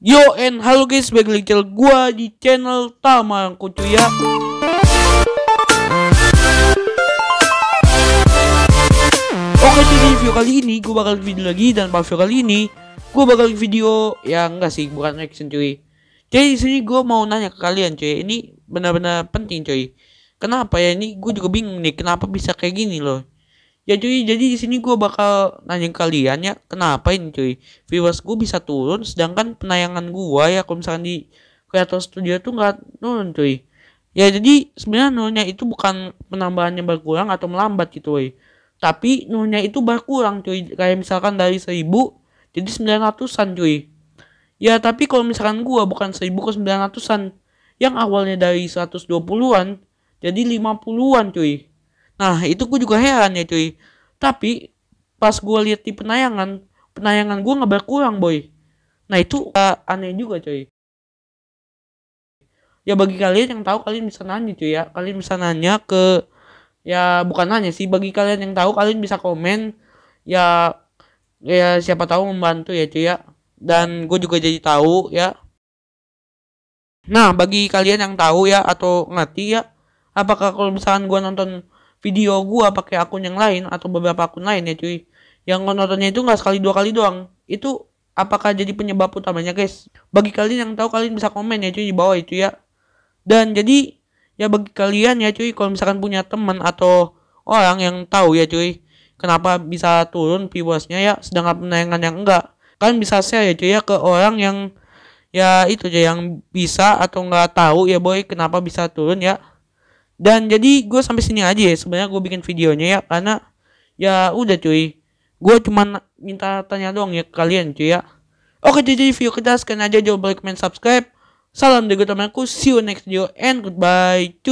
Yo and halo guys, balik lagi channel gua di channel Taman Kucu ya. Oke jadi video kali ini gua bakal video lagi dan pada video kali ini gua bakal video yang enggak sih bukan action cuy. Jadi di sini gua mau nanya ke kalian cuy, ini benar-benar penting cuy. Kenapa ya ini gue juga bingung nih kenapa bisa kayak gini loh. Ya cuy, jadi di sini gue bakal nanya kalian ya, kenapa ini cuy? Viewers gue bisa turun, sedangkan penayangan gue ya kalau misalkan di Creator Studio tuh nggak turun cuy. Ya jadi sebenarnya nurnya itu bukan penambahannya berkurang atau melambat gitu cuy. Tapi nurnya itu berkurang cuy, kayak misalkan dari seribu jadi sembilan ratusan cuy. Ya tapi kalau misalkan gue bukan seribu ke sembilan ratusan yang awalnya dari 120-an jadi 50-an cuy Nah, itu gue juga heran ya, cuy. Tapi pas gue lihat di penayangan, penayangan gue gak berkurang, boy. Nah, itu uh, aneh juga, cuy. Ya bagi kalian yang tahu kalian bisa nanya, cuy ya. Kalian bisa nanya ke ya bukan nanya sih, bagi kalian yang tahu kalian bisa komen ya ya siapa tahu membantu ya, cuy ya. Dan gue juga jadi tahu ya. Nah, bagi kalian yang tahu ya atau ngerti ya, apakah kalau misalkan gue nonton video gua pakai akun yang lain atau beberapa akun lain ya cuy yang nontonnya itu nggak sekali dua kali doang itu apakah jadi penyebab utamanya guys bagi kalian yang tahu kalian bisa komen ya cuy di bawah itu ya dan jadi ya bagi kalian ya cuy kalau misalkan punya teman atau orang yang tahu ya cuy kenapa bisa turun viewersnya ya sedangkan penayangan yang enggak kalian bisa share ya cuy ya ke orang yang ya itu aja yang bisa atau nggak tahu ya boy kenapa bisa turun ya dan jadi gue sampai sini aja ya. Sebenarnya gue bikin videonya ya karena ya udah cuy. Gue cuma minta tanya doang ya ke kalian cuy ya. Oke jadi video kita sekian aja. Jangan lupa like, comment, subscribe. Salam dari gue temanku. See you next video and goodbye cuy.